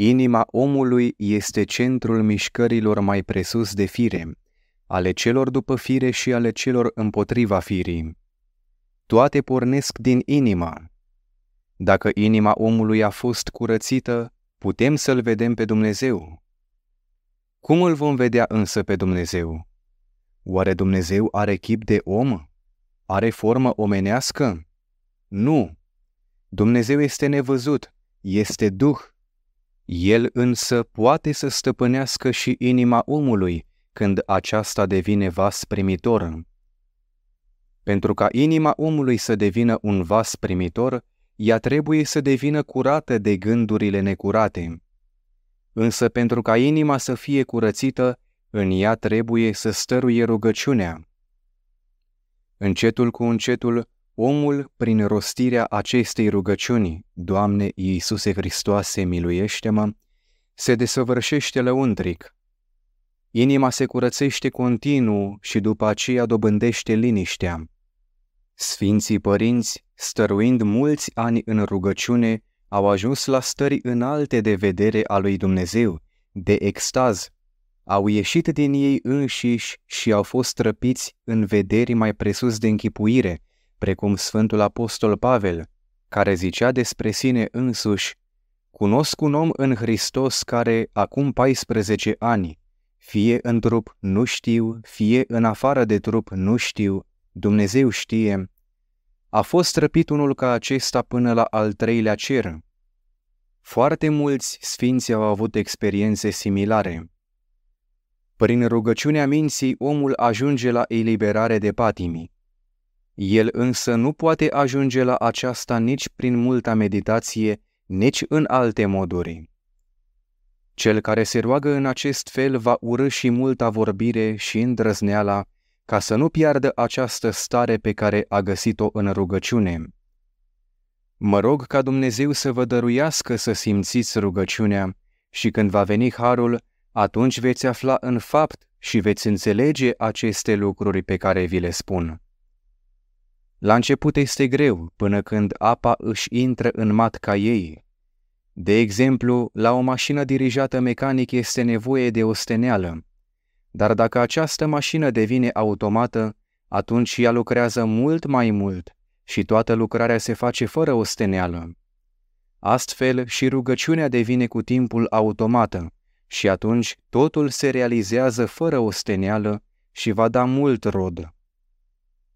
Inima omului este centrul mișcărilor mai presus de fire, ale celor după fire și ale celor împotriva firii. Toate pornesc din inima. Dacă inima omului a fost curățită, putem să-L vedem pe Dumnezeu. Cum îl vom vedea însă pe Dumnezeu? Oare Dumnezeu are chip de om? Are formă omenească? Nu. Dumnezeu este nevăzut, este Duh el însă poate să stăpânească și inima omului când aceasta devine vas primitor. Pentru ca inima omului să devină un vas primitor, ea trebuie să devină curată de gândurile necurate. Însă pentru ca inima să fie curățită, în ea trebuie să stăruie rugăciunea. Încetul cu încetul, Omul, prin rostirea acestei rugăciuni, Doamne Iisuse Hristoase, miluiește-mă, se desăvârșește lăuntric. Inima se curățește continuu și după aceea dobândește liniștea. Sfinții părinți, stăruind mulți ani în rugăciune, au ajuns la stări înalte de vedere a lui Dumnezeu, de extaz. Au ieșit din ei înșiși și au fost răpiți în vederi mai presus de închipuire – precum Sfântul Apostol Pavel, care zicea despre sine însuși, Cunosc un om în Hristos care, acum 14 ani, fie în trup nu știu, fie în afară de trup nu știu, Dumnezeu știe, a fost răpit unul ca acesta până la al treilea cer. Foarte mulți sfinți au avut experiențe similare. Prin rugăciunea minții, omul ajunge la eliberare de patimii. El însă nu poate ajunge la aceasta nici prin multa meditație, nici în alte moduri. Cel care se roagă în acest fel va urâ și multa vorbire și îndrăzneala, ca să nu piardă această stare pe care a găsit-o în rugăciune. Mă rog ca Dumnezeu să vă dăruiască să simțiți rugăciunea și când va veni harul, atunci veți afla în fapt și veți înțelege aceste lucruri pe care vi le spun. La început este greu până când apa își intră în matca ei. De exemplu, la o mașină dirijată mecanic este nevoie de o steneală. Dar dacă această mașină devine automată, atunci ea lucrează mult mai mult și toată lucrarea se face fără o steneală. Astfel și rugăciunea devine cu timpul automată și atunci totul se realizează fără o steneală și va da mult rod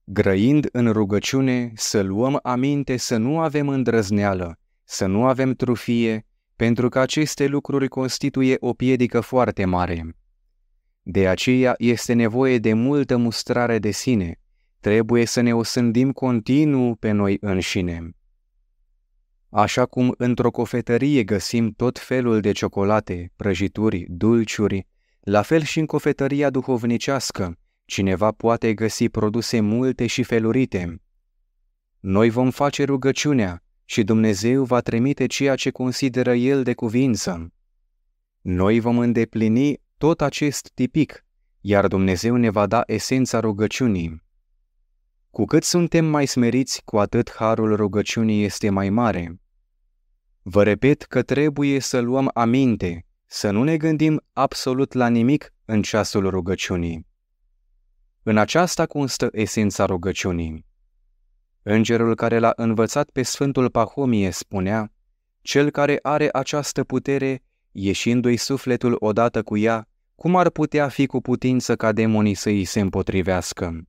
grăind în rugăciune să luăm aminte să nu avem îndrăzneală, să nu avem trufie, pentru că aceste lucruri constituie o piedică foarte mare. De aceea este nevoie de multă mustrare de sine, trebuie să ne osândim continuu pe noi înșine. Așa cum într-o cofetărie găsim tot felul de ciocolate, prăjituri, dulciuri, la fel și în cofetăria duhovnicească, Cineva poate găsi produse multe și felurite. Noi vom face rugăciunea și Dumnezeu va trimite ceea ce consideră El de cuvință. Noi vom îndeplini tot acest tipic, iar Dumnezeu ne va da esența rugăciunii. Cu cât suntem mai smeriți, cu atât harul rugăciunii este mai mare. Vă repet că trebuie să luăm aminte, să nu ne gândim absolut la nimic în ceasul rugăciunii. În aceasta constă esența rugăciunii. Îngerul care l-a învățat pe Sfântul Pahomie spunea, Cel care are această putere, ieșindu-i sufletul odată cu ea, cum ar putea fi cu putință ca demonii să îi se împotrivească?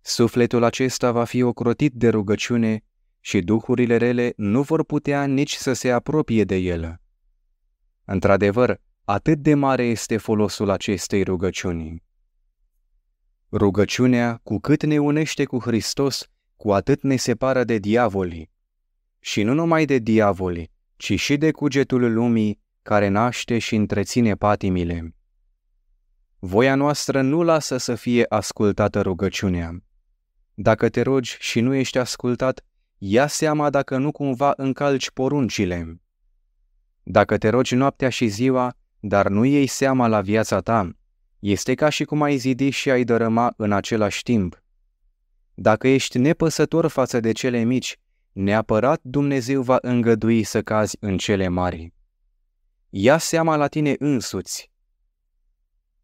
Sufletul acesta va fi ocrotit de rugăciune și duhurile rele nu vor putea nici să se apropie de el. Într-adevăr, atât de mare este folosul acestei rugăciuni. Rugăciunea, cu cât ne unește cu Hristos, cu atât ne separă de diavoli. Și nu numai de diavoli, ci și de cugetul lumii care naște și întreține patimile. Voia noastră nu lasă să fie ascultată rugăciunea. Dacă te rogi și nu ești ascultat, ia seama dacă nu cumva încalci poruncile. Dacă te rogi noaptea și ziua, dar nu iei seama la viața ta, este ca și cum ai zidi și ai dărâma în același timp. Dacă ești nepăsător față de cele mici, neapărat Dumnezeu va îngădui să cazi în cele mari. Ia seama la tine însuți.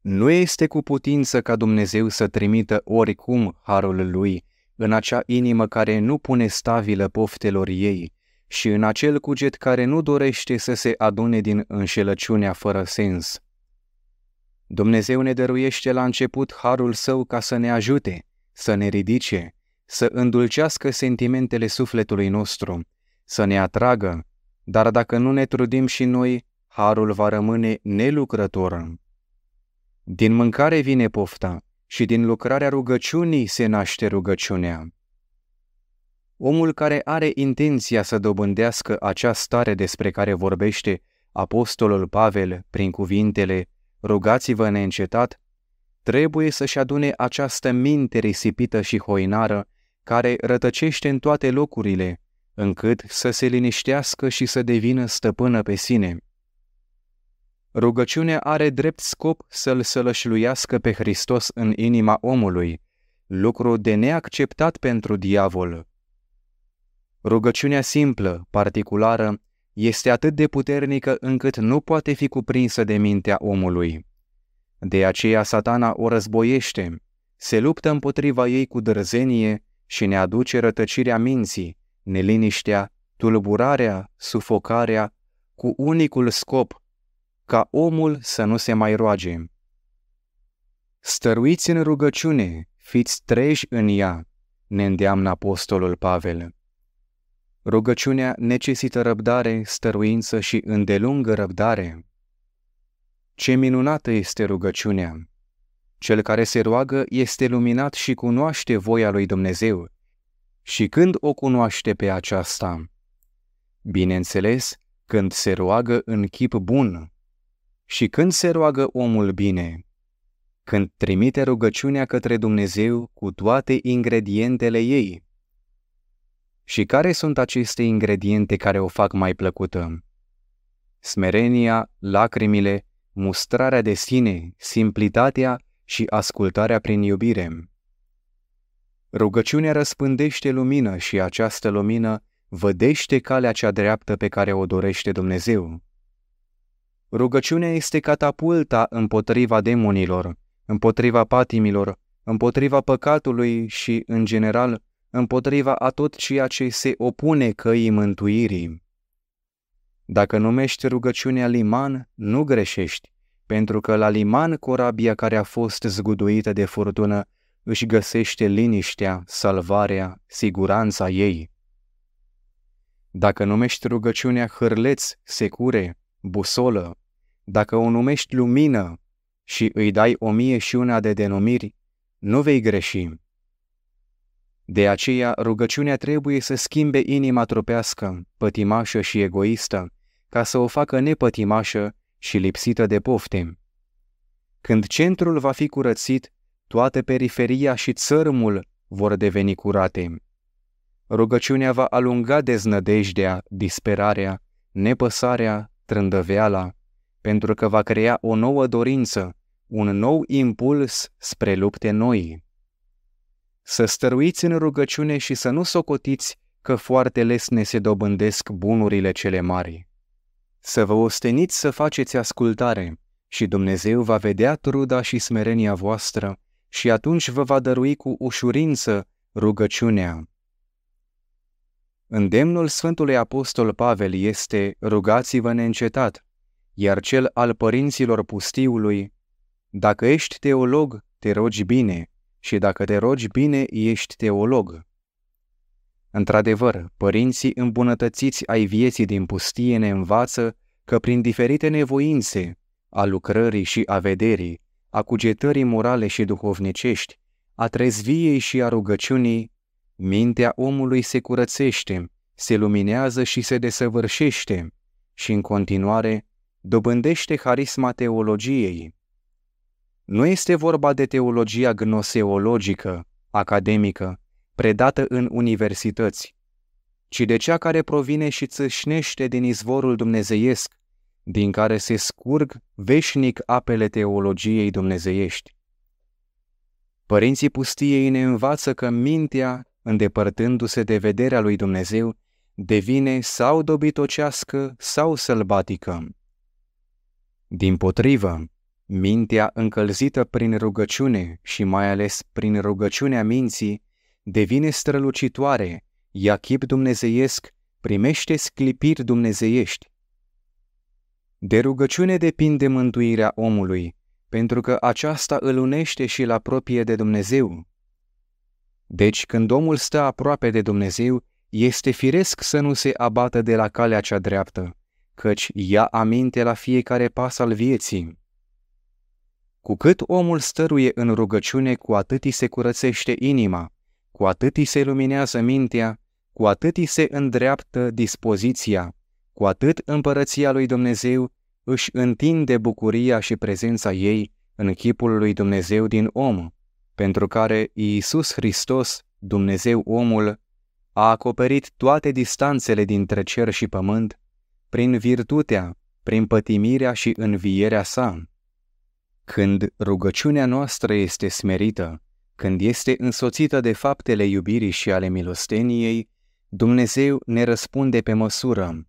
Nu este cu putință ca Dumnezeu să trimită oricum harul lui în acea inimă care nu pune stabilă poftelor ei și în acel cuget care nu dorește să se adune din înșelăciunea fără sens. Dumnezeu ne dăruiește la început harul său ca să ne ajute, să ne ridice, să îndulcească sentimentele sufletului nostru, să ne atragă, dar dacă nu ne trudim și noi, harul va rămâne nelucrător. Din mâncare vine pofta și din lucrarea rugăciunii se naște rugăciunea. Omul care are intenția să dobândească acea stare despre care vorbește Apostolul Pavel prin cuvintele rugați-vă neîncetat, trebuie să-și adune această minte risipită și hoinară, care rătăcește în toate locurile, încât să se liniștească și să devină stăpână pe sine. Rugăciunea are drept scop să-l sălășluiască pe Hristos în inima omului, lucru de neacceptat pentru diavol. Rugăciunea simplă, particulară, este atât de puternică încât nu poate fi cuprinsă de mintea omului. De aceea satana o războiește, se luptă împotriva ei cu drăzenie și ne aduce rătăcirea minții, neliniștea, tulburarea, sufocarea, cu unicul scop, ca omul să nu se mai roage. Stăruiți în rugăciune, fiți treji în ea, ne îndeamnă apostolul Pavel. Rugăciunea necesită răbdare, stăruință și îndelungă răbdare. Ce minunată este rugăciunea! Cel care se roagă este luminat și cunoaște voia lui Dumnezeu. Și când o cunoaște pe aceasta? Bineînțeles, când se roagă în chip bun. Și când se roagă omul bine? Când trimite rugăciunea către Dumnezeu cu toate ingredientele ei – și care sunt aceste ingrediente care o fac mai plăcută? Smerenia, lacrimile, mustrarea de sine, simplitatea și ascultarea prin iubire. Rugăciunea răspândește lumină și această lumină vădește calea cea dreaptă pe care o dorește Dumnezeu. Rugăciunea este catapulta împotriva demonilor, împotriva patimilor, împotriva păcatului și, în general, împotriva a tot ceea ce se opune căii mântuirii. Dacă numești rugăciunea liman, nu greșești, pentru că la liman corabia care a fost zguduită de furtună își găsește liniștea, salvarea, siguranța ei. Dacă numești rugăciunea hârleț, secure, busolă, dacă o numești lumină și îi dai o mie și una de denumiri, nu vei greși de aceea, rugăciunea trebuie să schimbe inima trupească, pătimașă și egoistă, ca să o facă nepătimașă și lipsită de poftim. Când centrul va fi curățit, toată periferia și țărmul vor deveni curate. Rugăciunea va alunga deznădejdea, disperarea, nepăsarea, trândăveala, pentru că va crea o nouă dorință, un nou impuls spre lupte noi să stăruiți în rugăciune și să nu socotiți că foarte lesne se dobândesc bunurile cele mari. Să vă osteniți să faceți ascultare și Dumnezeu va vedea truda și smerenia voastră și atunci vă va dărui cu ușurință rugăciunea. Îndemnul Sfântului Apostol Pavel este rugați-vă neîncetat, iar cel al părinților pustiului, dacă ești teolog, te rogi bine, și dacă te rogi bine, ești teolog. Într-adevăr, părinții îmbunătățiți ai vieții din pustie ne învață că prin diferite nevoințe, a lucrării și a vederii, a cugetării morale și duhovnicești, a trezviei și a rugăciunii, mintea omului se curățește, se luminează și se desăvârșește și, în continuare, dobândește harisma teologiei, nu este vorba de teologia gnoseologică, academică, predată în universități, ci de cea care provine și țâșnește din izvorul dumnezeiesc, din care se scurg veșnic apele teologiei dumnezeiești. Părinții pustiei ne învață că mintea, îndepărtându-se de vederea lui Dumnezeu, devine sau dobitocească sau sălbatică. Din potrivă, Mintea încălzită prin rugăciune și mai ales prin rugăciunea minții devine strălucitoare, ia chip dumnezeiesc, primește sclipiri dumnezeiești. De rugăciune depinde mântuirea omului, pentru că aceasta îl unește și îl apropie de Dumnezeu. Deci, când omul stă aproape de Dumnezeu, este firesc să nu se abată de la calea cea dreaptă, căci ia aminte la fiecare pas al vieții. Cu cât omul stăruie în rugăciune, cu atât îi se curățește inima, cu atât îi se luminează mintea, cu atât îi se îndreaptă dispoziția, cu atât împărăția lui Dumnezeu își întinde bucuria și prezența ei în chipul lui Dumnezeu din om, pentru care Iisus Hristos, Dumnezeu omul, a acoperit toate distanțele dintre cer și pământ prin virtutea, prin pătimirea și învierea sa. Când rugăciunea noastră este smerită, când este însoțită de faptele iubirii și ale milosteniei, Dumnezeu ne răspunde pe măsură.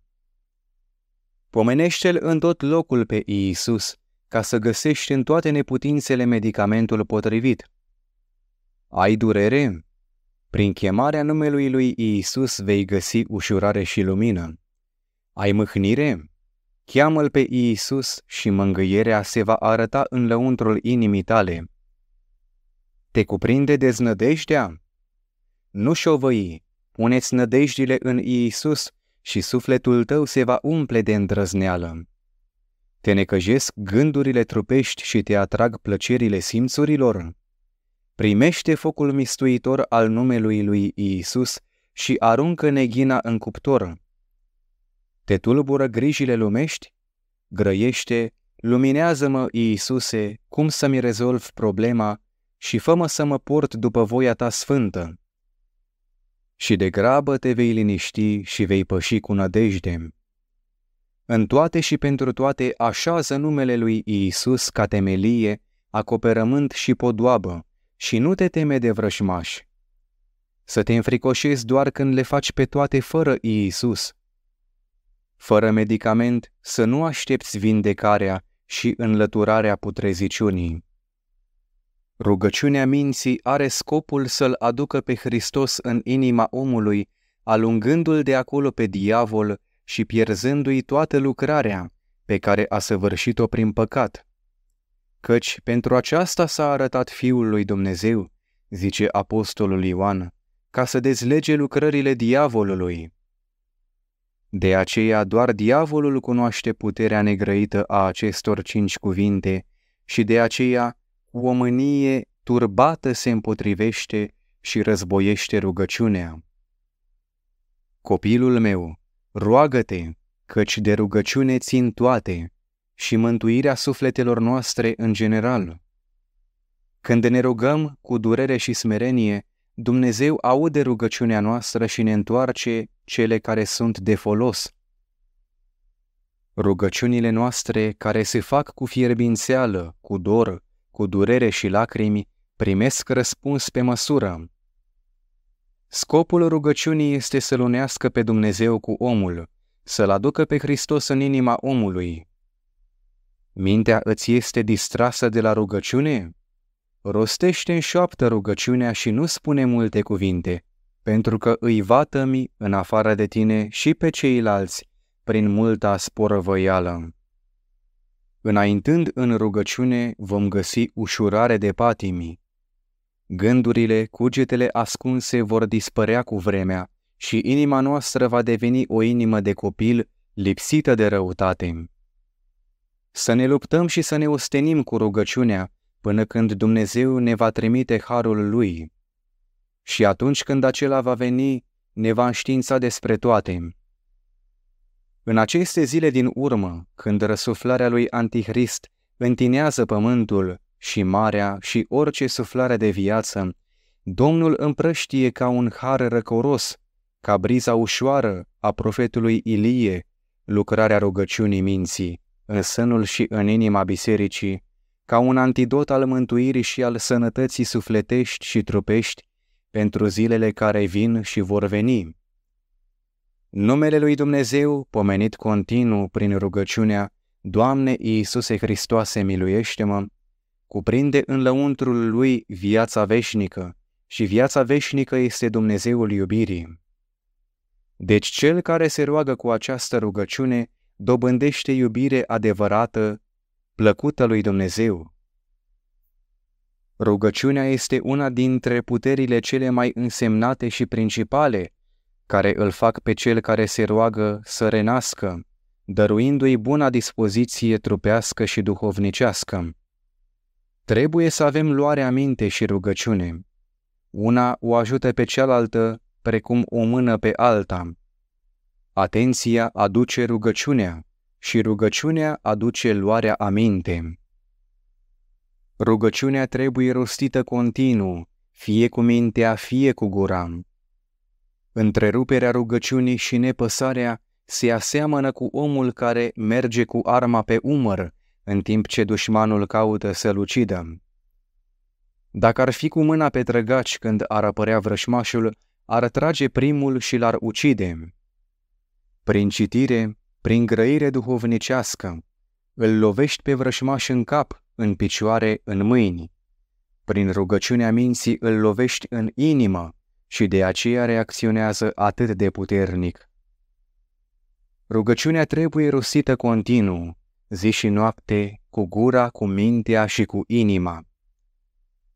Pomenește-L în tot locul pe Iisus, ca să găsești în toate neputințele medicamentul potrivit. Ai durere? Prin chemarea numelui lui Iisus vei găsi ușurare și lumină. Ai mâhnire? Cheamă-L pe Iisus și mângâierea se va arăta în lăuntrul inimii tale. Te cuprinde deznădejdea? Nu șovăi, puneți nădejdile în Iisus și sufletul tău se va umple de îndrăzneală. Te necăjesc gândurile trupești și te atrag plăcerile simțurilor? Primește focul mistuitor al numelui lui Iisus și aruncă neghina în cuptor te tulbură grijile lumești? Grăiește, luminează-mă, Iisuse, cum să-mi rezolv problema și fă-mă să mă port după voia ta sfântă. Și de grabă te vei liniști și vei păși cu nădejde. În toate și pentru toate așează numele lui Iisus ca temelie, acoperământ și podoabă, și nu te teme de vrășmași. Să te înfricoșezi doar când le faci pe toate fără Iisus – fără medicament, să nu aștepți vindecarea și înlăturarea putreziciunii. Rugăciunea minții are scopul să-l aducă pe Hristos în inima omului, alungându-l de acolo pe diavol și pierzându-i toată lucrarea pe care a săvârșit-o prin păcat. Căci pentru aceasta s-a arătat Fiul lui Dumnezeu, zice Apostolul Ioan, ca să dezlege lucrările diavolului. De aceea doar diavolul cunoaște puterea negrăită a acestor cinci cuvinte și de aceea omânie turbată se împotrivește și războiește rugăciunea. Copilul meu, roagă-te, căci de rugăciune țin toate și mântuirea sufletelor noastre în general. Când ne rugăm cu durere și smerenie, Dumnezeu aude rugăciunea noastră și ne întoarce cele care sunt de folos. Rugăciunile noastre care se fac cu fierbințeală, cu dor, cu durere și lacrimi, primesc răspuns pe măsură. Scopul rugăciunii este să-L unească pe Dumnezeu cu omul, să-L aducă pe Hristos în inima omului. Mintea îți este distrasă de la rugăciune? rostește în șoaptă rugăciunea și nu spune multe cuvinte, pentru că îi vatămi în afară de tine și pe ceilalți prin multa sporăvăială. Înaintând în rugăciune vom găsi ușurare de patimi. Gândurile, cugetele ascunse vor dispărea cu vremea și inima noastră va deveni o inimă de copil lipsită de răutate. Să ne luptăm și să ne ostenim cu rugăciunea, până când Dumnezeu ne va trimite harul lui. Și atunci când acela va veni, ne va înștiința despre toate. În aceste zile din urmă, când răsuflarea lui Antichrist întinează pământul și marea și orice suflare de viață, Domnul împrăștie ca un har răcoros, ca briza ușoară a profetului Ilie, lucrarea rugăciunii minții, în sânul și în inima bisericii, ca un antidot al mântuirii și al sănătății sufletești și trupești pentru zilele care vin și vor veni. Numele lui Dumnezeu, pomenit continuu prin rugăciunea Doamne Iisuse Hristoase, miluiește-mă, cuprinde în lăuntrul lui viața veșnică și viața veșnică este Dumnezeul iubirii. Deci cel care se roagă cu această rugăciune dobândește iubire adevărată plăcută lui Dumnezeu. Rugăciunea este una dintre puterile cele mai însemnate și principale, care îl fac pe cel care se roagă să renască, dăruindu-i buna dispoziție trupească și duhovnicească. Trebuie să avem luare aminte și rugăciune. Una o ajută pe cealaltă, precum o mână pe alta. Atenția aduce rugăciunea și rugăciunea aduce luarea aminte. Rugăciunea trebuie rostită continuu, fie cu mintea, fie cu gura. Întreruperea rugăciunii și nepăsarea se aseamănă cu omul care merge cu arma pe umăr, în timp ce dușmanul caută să-l ucidă. Dacă ar fi cu mâna pe trăgaci când ar apărea vrășmașul, ar trage primul și l-ar ucide. Prin citire, prin grăire duhovnicească, îl lovești pe vrășmaș în cap, în picioare, în mâini. Prin rugăciunea minții îl lovești în inimă și de aceea reacționează atât de puternic. Rugăciunea trebuie rosită continuu, zi și noapte, cu gura, cu mintea și cu inima.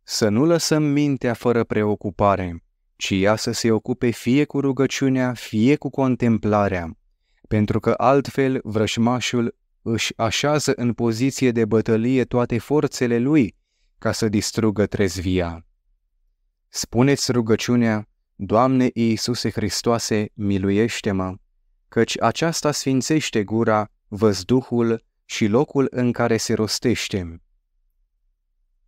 Să nu lăsăm mintea fără preocupare, ci ea să se ocupe fie cu rugăciunea, fie cu contemplarea pentru că altfel vrășmașul își așează în poziție de bătălie toate forțele lui ca să distrugă trezvia. Spuneți rugăciunea, Doamne Iisuse Hristoase, miluiește-mă, căci aceasta sfințește gura, văzduhul și locul în care se rostește.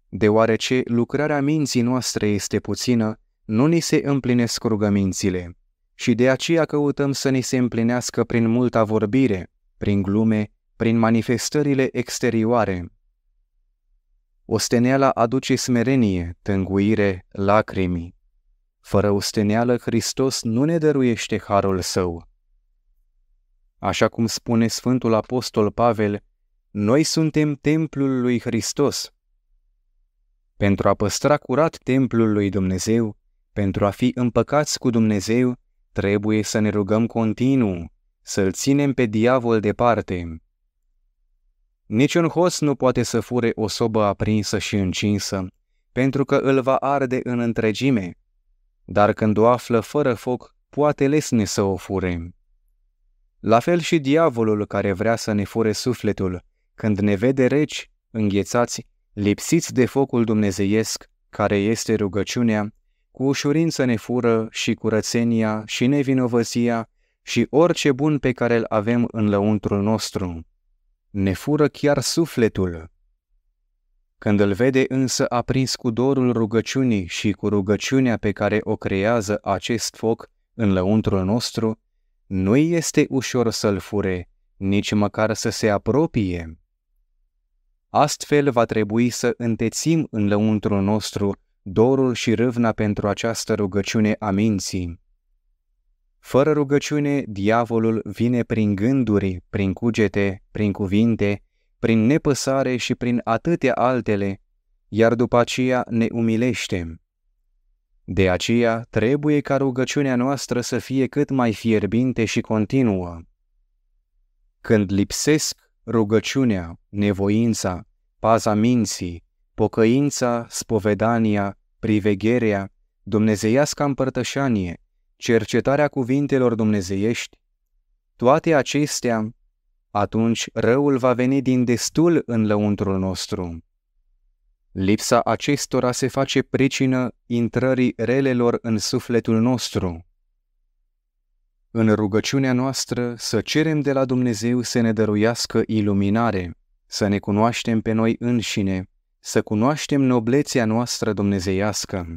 Deoarece lucrarea minții noastre este puțină, nu ni se împlinesc rugămințile și de aceea căutăm să ni se împlinească prin multa vorbire, prin glume, prin manifestările exterioare. Osteneala aduce smerenie, tânguire, lacrimi. Fără osteneală, Hristos nu ne dăruiește harul său. Așa cum spune Sfântul Apostol Pavel, noi suntem templul lui Hristos. Pentru a păstra curat templul lui Dumnezeu, pentru a fi împăcați cu Dumnezeu, Trebuie să ne rugăm continuu, să-l ținem pe diavol departe. Niciun hoț nu poate să fure o sobă aprinsă și încinsă, pentru că îl va arde în întregime, dar când o află fără foc, poate lesne să o fure. La fel și diavolul care vrea să ne fure sufletul, când ne vede reci, înghețați, lipsiți de focul dumnezeiesc, care este rugăciunea, cu ușurință ne fură și curățenia și nevinovăția și orice bun pe care îl avem în lăuntrul nostru. Ne fură chiar sufletul. Când îl vede însă aprins cu dorul rugăciunii și cu rugăciunea pe care o creează acest foc în lăuntrul nostru, nu este ușor să-l fure, nici măcar să se apropie. Astfel va trebui să întețim în lăuntrul nostru dorul și râvna pentru această rugăciune a minții. Fără rugăciune, diavolul vine prin gânduri, prin cugete, prin cuvinte, prin nepăsare și prin atâtea altele, iar după aceea ne umilește. De aceea, trebuie ca rugăciunea noastră să fie cât mai fierbinte și continuă. Când lipsesc rugăciunea, nevoința, paza minții, Pocăința, spovedania, privegherea, dumnezeiasca împărtășanie, cercetarea cuvintelor dumnezeiești, toate acestea, atunci răul va veni din destul în lăuntrul nostru. Lipsa acestora se face pricină intrării relelor în sufletul nostru. În rugăciunea noastră să cerem de la Dumnezeu să ne dăruiască iluminare, să ne cunoaștem pe noi înșine, să cunoaștem noblețea noastră dumnezeiască,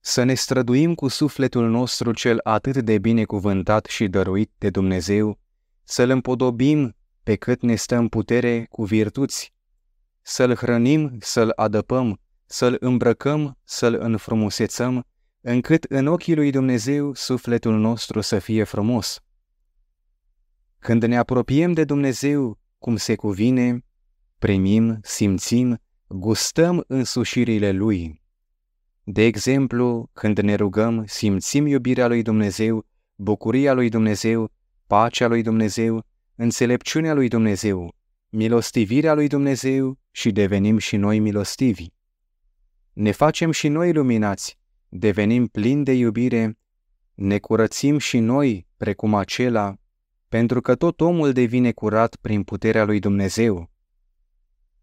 să ne străduim cu sufletul nostru cel atât de binecuvântat și dăruit de Dumnezeu, să-l împodobim pe cât ne stăm putere cu virtuți, să-l hrănim, să-l adăpăm, să-l îmbrăcăm, să-l înfrumusețăm, încât în ochii lui Dumnezeu sufletul nostru să fie frumos. Când ne apropiem de Dumnezeu cum se cuvine, primim, simțim gustăm însușirile Lui. De exemplu, când ne rugăm, simțim iubirea lui Dumnezeu, bucuria lui Dumnezeu, pacea lui Dumnezeu, înțelepciunea lui Dumnezeu, milostivirea lui Dumnezeu și devenim și noi milostivi. Ne facem și noi luminați, devenim plini de iubire, ne curățim și noi, precum acela, pentru că tot omul devine curat prin puterea lui Dumnezeu.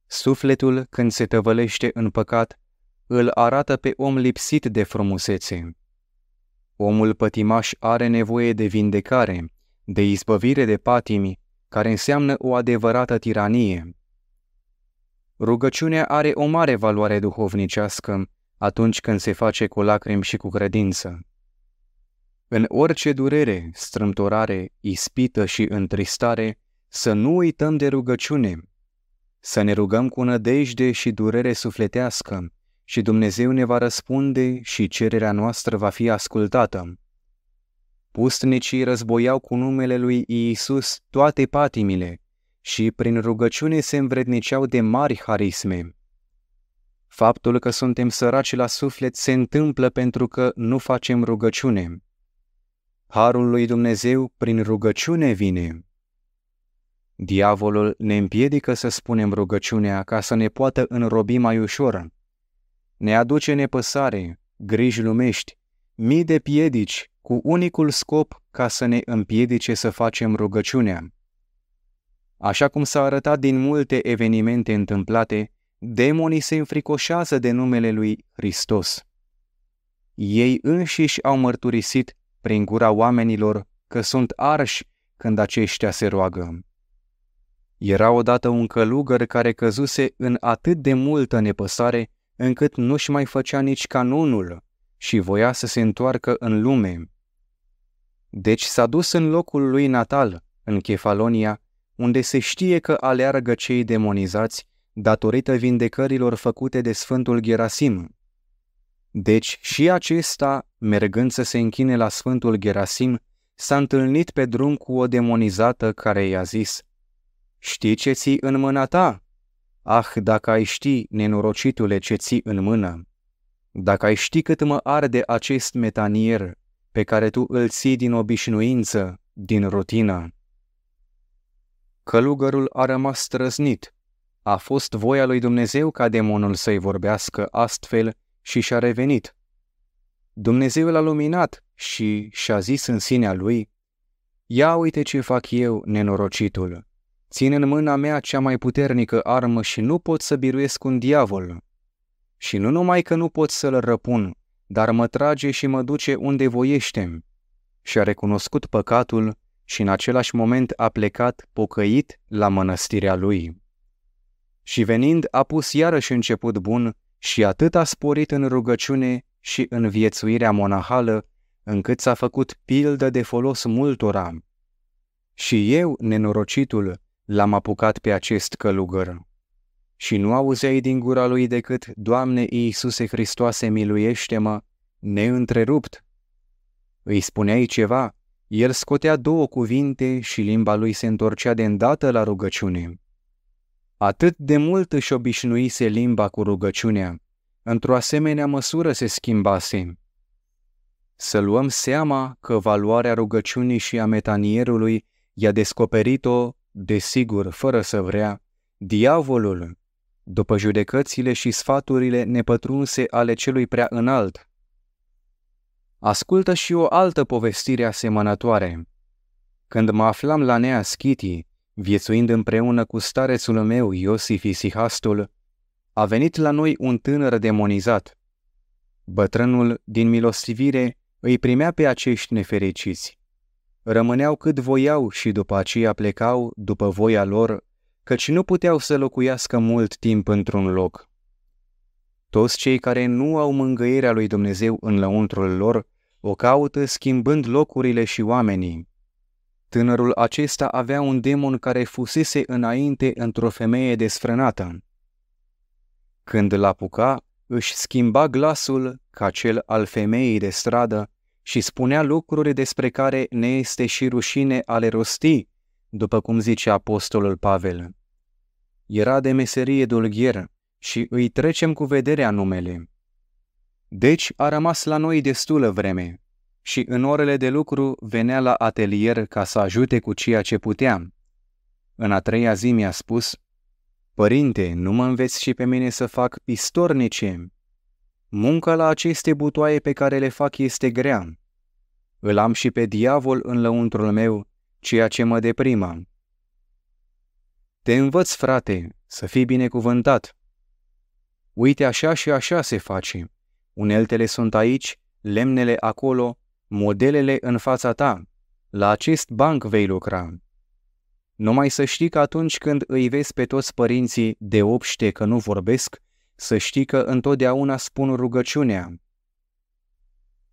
Sufletul, când se tăvălește în păcat, îl arată pe om lipsit de frumusețe. Omul pătimaș are nevoie de vindecare, de izbăvire de patimi, care înseamnă o adevărată tiranie. Rugăciunea are o mare valoare duhovnicească atunci când se face cu lacrimi și cu credință. În orice durere, strâmtorare, ispită și întristare, să nu uităm de rugăciune, să ne rugăm cu nădejde și durere sufletească și Dumnezeu ne va răspunde și cererea noastră va fi ascultată. Pustnicii războiau cu numele lui Iisus toate patimile și prin rugăciune se învredniceau de mari harisme. Faptul că suntem săraci la suflet se întâmplă pentru că nu facem rugăciune. Harul lui Dumnezeu prin rugăciune vine. Diavolul ne împiedică să spunem rugăciunea ca să ne poată înrobi mai ușor. Ne aduce nepăsare, griji lumești, mii de piedici cu unicul scop ca să ne împiedice să facem rugăciunea. Așa cum s-a arătat din multe evenimente întâmplate, demonii se înfricoșează de numele lui Hristos. Ei înșiși au mărturisit prin gura oamenilor că sunt arși când aceștia se roagă. Era odată un călugăr care căzuse în atât de multă nepăsare încât nu-și mai făcea nici canonul și voia să se întoarcă în lume. Deci s-a dus în locul lui natal, în Chefalonia, unde se știe că aleargă cei demonizați datorită vindecărilor făcute de Sfântul Gerasim. Deci și acesta, mergând să se închine la Sfântul Gerasim, s-a întâlnit pe drum cu o demonizată care i-a zis – știi ce ții în mâna ta? Ah, dacă ai ști, nenorocitule, ce ții în mână! Dacă ai ști cât mă arde acest metanier pe care tu îl ții din obișnuință, din rutină. Călugărul a rămas străznit. A fost voia lui Dumnezeu ca demonul să-i vorbească astfel și și-a revenit. Dumnezeu l-a luminat și și-a zis în sinea lui, Ia uite ce fac eu, nenorocitul! Țin în mâna mea cea mai puternică armă și nu pot să biruiesc un diavol. Și nu numai că nu pot să-l răpun, dar mă trage și mă duce unde voiește. Și a recunoscut păcatul și în același moment a plecat pocăit la mănăstirea lui. Și venind a pus iarăși început bun și atât a sporit în rugăciune și în viețuirea monahală, încât s-a făcut pildă de folos multora. Și eu, nenorocitul, l-am apucat pe acest călugăr. Și nu auzeai din gura lui decât, Doamne Iisuse Hristoase, miluiește-mă, neîntrerupt. Îi spuneai ceva, el scotea două cuvinte și limba lui se întorcea de îndată la rugăciune. Atât de mult își obișnuise limba cu rugăciunea, într-o asemenea măsură se schimbase. Să luăm seama că valoarea rugăciunii și a metanierului i-a descoperit-o Desigur, fără să vrea, diavolul, după judecățile și sfaturile nepătrunse ale celui prea înalt. Ascultă și o altă povestire asemănătoare. Când mă aflam la Nea Schiti, viețuind împreună cu starețul meu Iosif Isihastul, a venit la noi un tânăr demonizat. Bătrânul, din milostivire, îi primea pe acești nefericiți. Rămâneau cât voiau și după aceea plecau, după voia lor, căci nu puteau să locuiască mult timp într-un loc. Toți cei care nu au mângâierea lui Dumnezeu în lăuntrul lor, o caută schimbând locurile și oamenii. Tânărul acesta avea un demon care fusese înainte într-o femeie desfrânată. Când l-apuca, își schimba glasul ca cel al femeii de stradă și spunea lucruri despre care ne este și rușine ale rosti, după cum zice apostolul Pavel. Era de meserie dulgher și îi trecem cu vederea numele. Deci a rămas la noi destulă vreme și în orele de lucru venea la atelier ca să ajute cu ceea ce puteam. În a treia zi mi-a spus, Părinte, nu mă înveți și pe mine să fac pistornice, Munca la aceste butoaie pe care le fac este grea. Îl am și pe diavol în lăuntrul meu, ceea ce mă deprima. Te învăț, frate, să fii binecuvântat. Uite așa și așa se face. Uneltele sunt aici, lemnele acolo, modelele în fața ta. La acest banc vei lucra. Numai să știi că atunci când îi vezi pe toți părinții de obște că nu vorbesc, să știi că întotdeauna spun rugăciunea.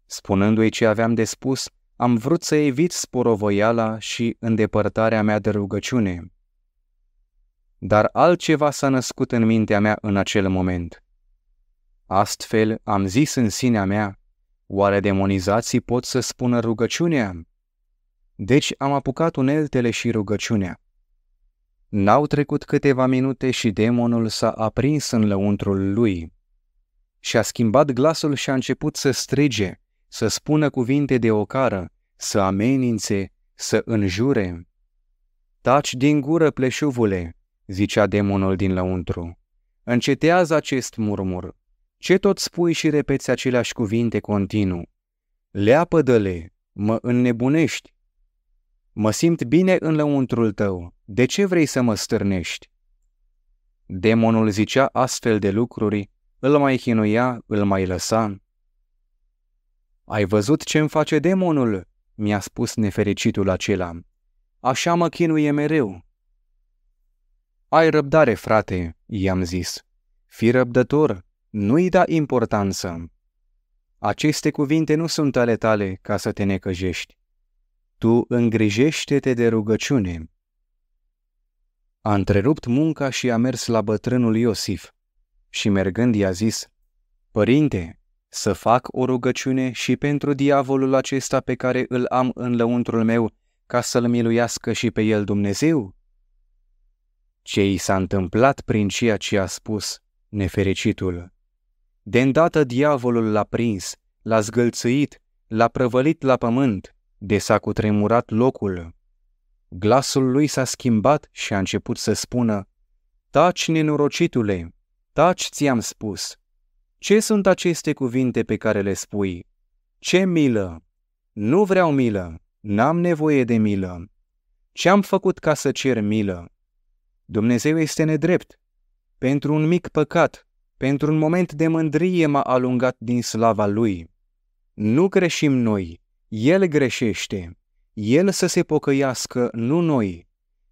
Spunându-i ce aveam de spus, am vrut să evit sporovoiala și îndepărtarea mea de rugăciune. Dar altceva s-a născut în mintea mea în acel moment. Astfel am zis în sinea mea, oare demonizații pot să spună rugăciunea? Deci am apucat uneltele și rugăciunea. N-au trecut câteva minute și demonul s-a aprins în lăuntrul lui. Și a schimbat glasul și a început să strige, să spună cuvinte de ocară, să amenințe, să înjure. Taci din gură, pleșuvule, zicea demonul din lăuntru. Încetează acest murmur. Ce tot spui și repeți aceleași cuvinte continuu? Leapădă-le, mă înnebunești. Mă simt bine în lăuntrul tău, de ce vrei să mă stârnești? Demonul zicea astfel de lucruri, îl mai chinuia, îl mai lăsa. Ai văzut ce-mi face demonul?" mi-a spus nefericitul acela. Așa mă chinuie mereu." Ai răbdare, frate," i-am zis. Fi răbdător, nu-i da importanță. Aceste cuvinte nu sunt ale tale ca să te necăjești. Tu îngrijește-te de rugăciune a întrerupt munca și a mers la bătrânul Iosif și mergând i-a zis, Părinte, să fac o rugăciune și pentru diavolul acesta pe care îl am în lăuntrul meu, ca să-l miluiască și pe el Dumnezeu? Ce i s-a întâmplat prin ceea ce a spus nefericitul? De îndată diavolul l-a prins, l-a zgâlțuit, l-a prăvălit la pământ, de s-a cutremurat locul. Glasul lui s-a schimbat și a început să spună, Taci, nenorocitule, taci, ți-am spus. Ce sunt aceste cuvinte pe care le spui? Ce milă? Nu vreau milă, n-am nevoie de milă. Ce am făcut ca să cer milă? Dumnezeu este nedrept. Pentru un mic păcat, pentru un moment de mândrie m-a alungat din slava lui. Nu greșim noi, el greșește el să se pocăiască, nu noi.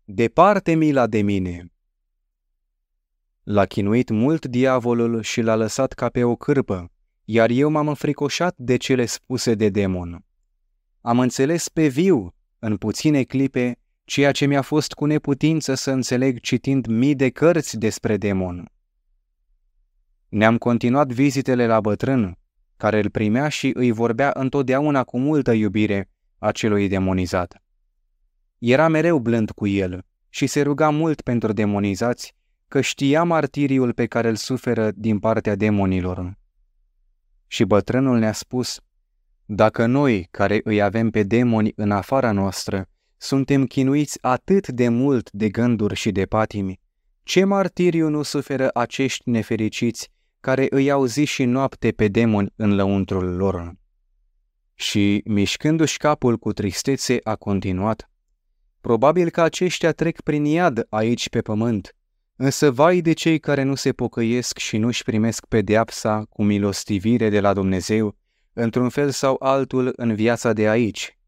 Departe mila de mine! L-a chinuit mult diavolul și l-a lăsat ca pe o cârpă, iar eu m-am înfricoșat de cele spuse de demon. Am înțeles pe viu, în puține clipe, ceea ce mi-a fost cu neputință să înțeleg citind mii de cărți despre demon. Ne-am continuat vizitele la bătrân, care îl primea și îi vorbea întotdeauna cu multă iubire a celui demonizat. Era mereu blând cu el și se ruga mult pentru demonizați, că știa martiriul pe care îl suferă din partea demonilor. Și bătrânul ne-a spus, dacă noi, care îi avem pe demoni în afara noastră, suntem chinuiți atât de mult de gânduri și de patimi, ce martiriu nu suferă acești nefericiți care îi au zi și noapte pe demoni în lăuntrul lor? și, mișcându-și capul cu tristețe, a continuat. Probabil că aceștia trec prin iad aici pe pământ, însă vai de cei care nu se pocăiesc și nu-și primesc pedeapsa cu milostivire de la Dumnezeu, într-un fel sau altul în viața de aici.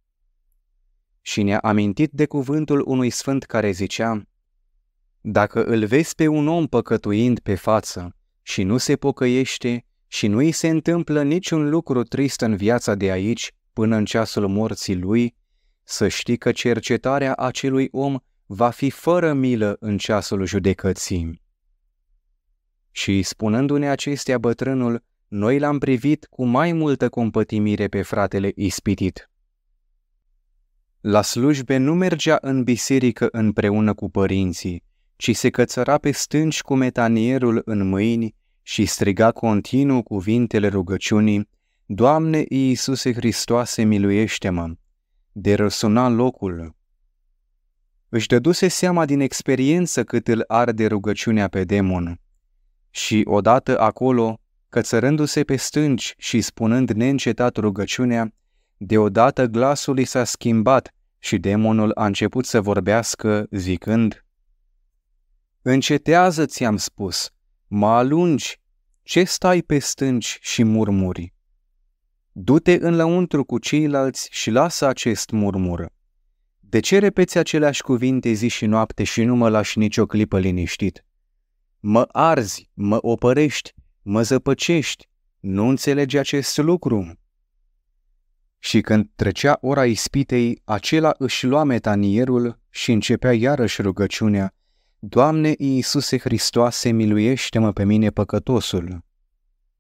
Și ne-a amintit de cuvântul unui sfânt care zicea, Dacă îl vezi pe un om păcătuind pe față și nu se pocăiește, și nu îi se întâmplă niciun lucru trist în viața de aici până în ceasul morții lui, să știi că cercetarea acelui om va fi fără milă în ceasul judecății. Și spunându-ne acestea bătrânul, noi l-am privit cu mai multă compătimire pe fratele ispitit. La slujbe nu mergea în biserică împreună cu părinții, ci se cățăra pe stânci cu metanierul în mâini și striga continuu cuvintele rugăciunii, Doamne Iisuse Hristoase, miluiește-mă! De răsuna locul. Își dăduse seama din experiență cât îl arde rugăciunea pe demon. Și odată acolo, cățărându-se pe stânci și spunând neîncetat rugăciunea, deodată glasul i s-a schimbat și demonul a început să vorbească zicând, Încetează, ți-am spus, mă alungi, ce stai pe stânci și murmuri? Du-te în lăuntru cu ceilalți și lasă acest murmur. De ce repeți aceleași cuvinte zi și noapte și nu mă lași nicio clipă liniștit? Mă arzi, mă opărești, mă zăpăcești, nu înțelegi acest lucru. Și când trecea ora ispitei, acela își lua metanierul și începea iarăși rugăciunea, Doamne Iisuse Hristoase, miluiește-mă pe mine păcătosul.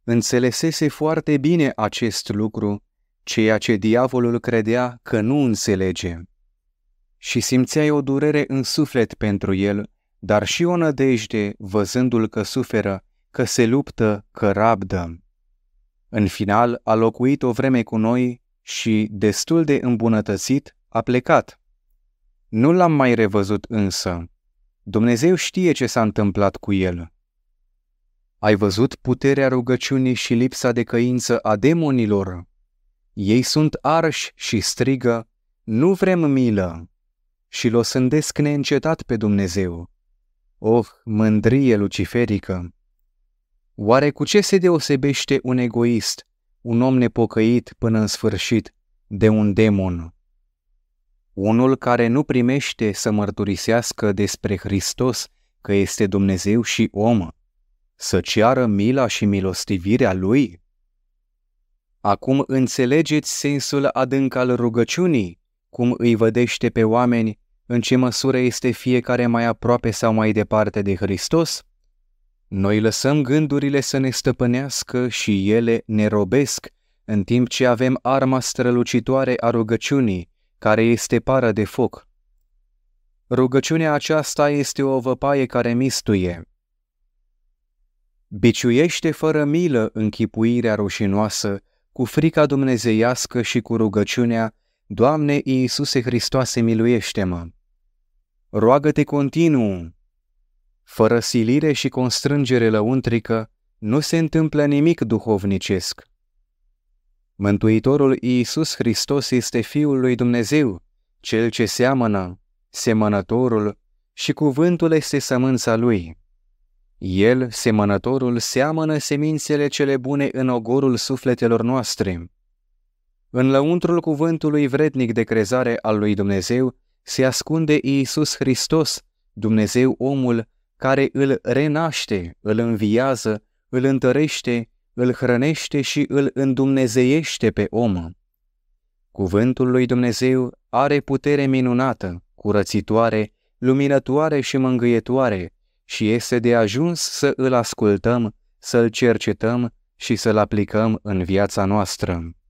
Înțelesese foarte bine acest lucru, ceea ce diavolul credea că nu înțelege. Și simțeai o durere în suflet pentru el, dar și o nădejde văzându-l că suferă, că se luptă, că rabdă. În final a locuit o vreme cu noi și, destul de îmbunătățit, a plecat. Nu l-am mai revăzut însă. Dumnezeu știe ce s-a întâmplat cu el. Ai văzut puterea rugăciunii și lipsa de căință a demonilor? Ei sunt arși și strigă, nu vrem milă, și sândesc neîncetat pe Dumnezeu. Oh, mândrie luciferică! Oare cu ce se deosebește un egoist, un om nepocăit până în sfârșit, de un demon? unul care nu primește să mărturisească despre Hristos că este Dumnezeu și om, să ceară mila și milostivirea lui? Acum înțelegeți sensul adânc al rugăciunii, cum îi vădește pe oameni, în ce măsură este fiecare mai aproape sau mai departe de Hristos? Noi lăsăm gândurile să ne stăpânească și ele ne robesc, în timp ce avem arma strălucitoare a rugăciunii, care este pară de foc. Rugăciunea aceasta este o văpaie care mistuie. Biciuiește fără milă închipuirea rușinoasă cu frica dumnezeiască și cu rugăciunea, Doamne Iisuse Hristoase, miluiește-mă! Roagă-te continuu! Fără silire și constrângere lăuntrică, nu se întâmplă nimic duhovnicesc. Mântuitorul Iisus Hristos este Fiul lui Dumnezeu, Cel ce seamănă, semănătorul și cuvântul este sămânța Lui. El, semănătorul, seamănă semințele cele bune în ogorul sufletelor noastre. În lăuntrul cuvântului vrednic de crezare al lui Dumnezeu se ascunde Iisus Hristos, Dumnezeu omul, care îl renaște, îl înviază, îl întărește îl hrănește și îl îndumnezeiește pe om. Cuvântul lui Dumnezeu are putere minunată, curățitoare, luminătoare și mângâietoare și este de ajuns să îl ascultăm, să-l cercetăm și să-l aplicăm în viața noastră.